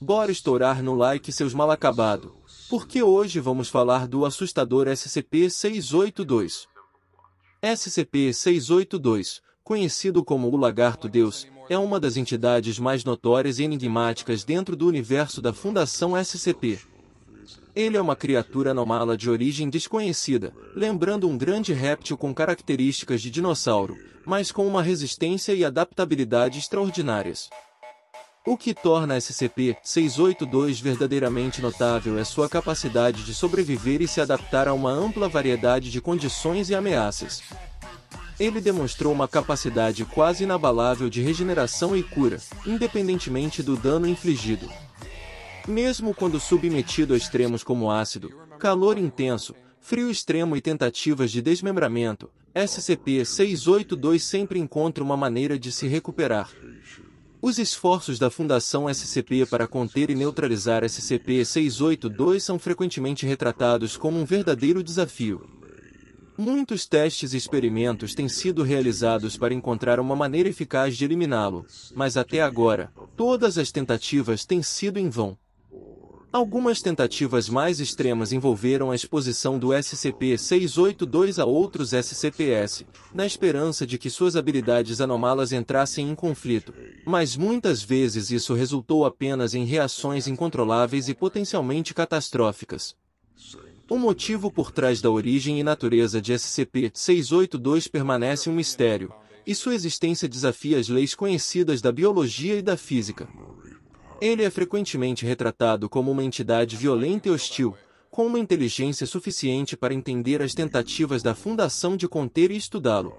Bora estourar no like seus mal acabado. Porque hoje vamos falar do assustador SCP-682. SCP-682, conhecido como o Lagarto Deus, é uma das entidades mais notórias e enigmáticas dentro do universo da Fundação SCP. Ele é uma criatura anomala de origem desconhecida, lembrando um grande réptil com características de dinossauro, mas com uma resistência e adaptabilidade extraordinárias. O que torna a SCP-682 verdadeiramente notável é sua capacidade de sobreviver e se adaptar a uma ampla variedade de condições e ameaças. Ele demonstrou uma capacidade quase inabalável de regeneração e cura, independentemente do dano infligido. Mesmo quando submetido a extremos como ácido, calor intenso, frio extremo e tentativas de desmembramento, SCP-682 sempre encontra uma maneira de se recuperar, os esforços da Fundação SCP para conter e neutralizar SCP-682 são frequentemente retratados como um verdadeiro desafio. Muitos testes e experimentos têm sido realizados para encontrar uma maneira eficaz de eliminá-lo, mas até agora, todas as tentativas têm sido em vão. Algumas tentativas mais extremas envolveram a exposição do SCP-682 a outros SCPs, na esperança de que suas habilidades anomalas entrassem em conflito, mas muitas vezes isso resultou apenas em reações incontroláveis e potencialmente catastróficas. O motivo por trás da origem e natureza de SCP-682 permanece um mistério, e sua existência desafia as leis conhecidas da biologia e da física. Ele é frequentemente retratado como uma entidade violenta e hostil, com uma inteligência suficiente para entender as tentativas da Fundação de conter e estudá-lo.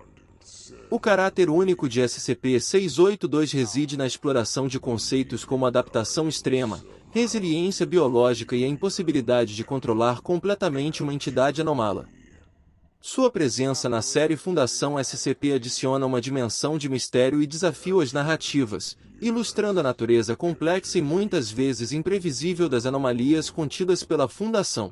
O caráter único de SCP-682 reside na exploração de conceitos como adaptação extrema, resiliência biológica e a impossibilidade de controlar completamente uma entidade anômala. Sua presença na série Fundação SCP adiciona uma dimensão de mistério e desafio às narrativas, ilustrando a natureza complexa e muitas vezes imprevisível das anomalias contidas pela Fundação.